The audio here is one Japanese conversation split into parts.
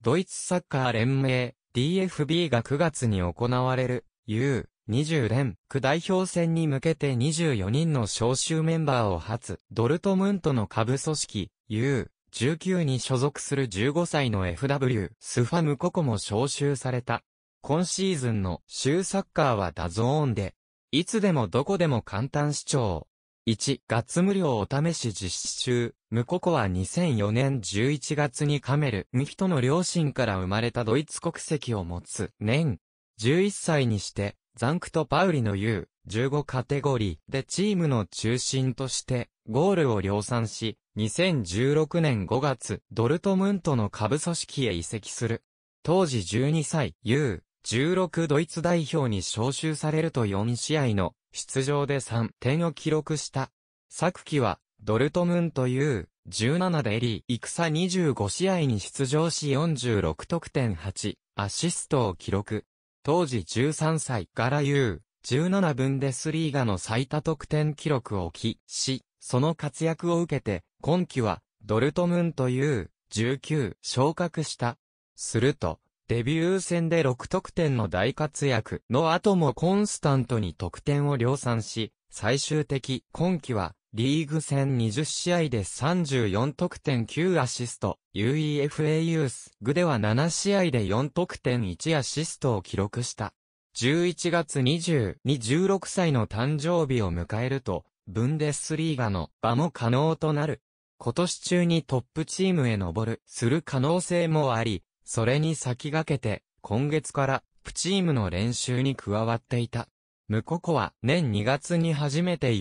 ドイツサッカー連盟 DFB が9月に行われる U20 連区代表戦に向けて24人の招集メンバーを初ドルトムントの下部組織 U19 に所属する15歳の FW スファムココも招集された。今シーズンの州サッカーはダゾーンで、いつでもどこでも簡単視聴。1、ツ無料お試し実施中、ムココは2004年11月にカメル、ムヒトの両親から生まれたドイツ国籍を持つ、年、11歳にして、ザンクト・パウリの U、15カテゴリーでチームの中心として、ゴールを量産し、2016年5月、ドルトムントの下部組織へ移籍する。当時12歳、U、16ドイツ代表に招集されると4試合の出場で3点を記録した。昨季はドルトムンという17でリー戦25試合に出場し46得点8アシストを記録。当時13歳ユー17分でスリーガの最多得点記録を期し、その活躍を受けて今季はドルトムンという19昇格した。すると、デビュー戦で6得点の大活躍の後もコンスタントに得点を量産し、最終的今季はリーグ戦20試合で34得点9アシスト、UEFA ユースグでは7試合で4得点1アシストを記録した。11月20に16歳の誕生日を迎えると、ブンデスリーガの場も可能となる。今年中にトップチームへ登る、する可能性もあり、それに先駆けて、今月から、プチームの練習に加わっていた。ムココは、年2月に初めて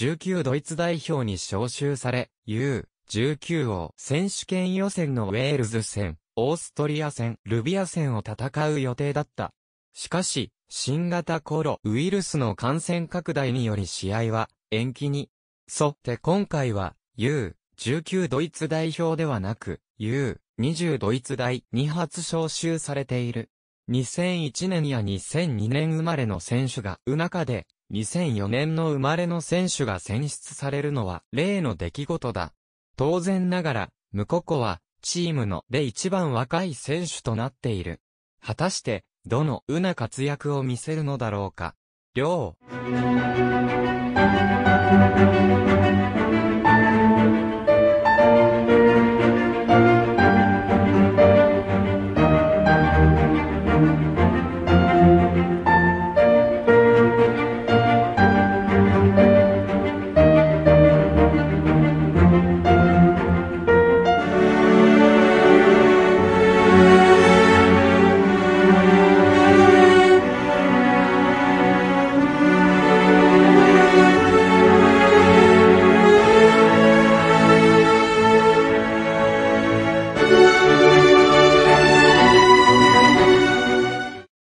U19 ドイツ代表に招集され、U19 を選手権予選のウェールズ戦、オーストリア戦、ルビア戦を戦う予定だった。しかし、新型コロウイルスの感染拡大により試合は延期に。沿って今回は U19 ドイツ代表ではなく u 20ドイツ大2発招集されている。2001年や2002年生まれの選手がう中で、2004年の生まれの選手が選出されるのは例の出来事だ。当然ながら、ムココは、チームので一番若い選手となっている。果たして、どのうな活躍を見せるのだろうか。う。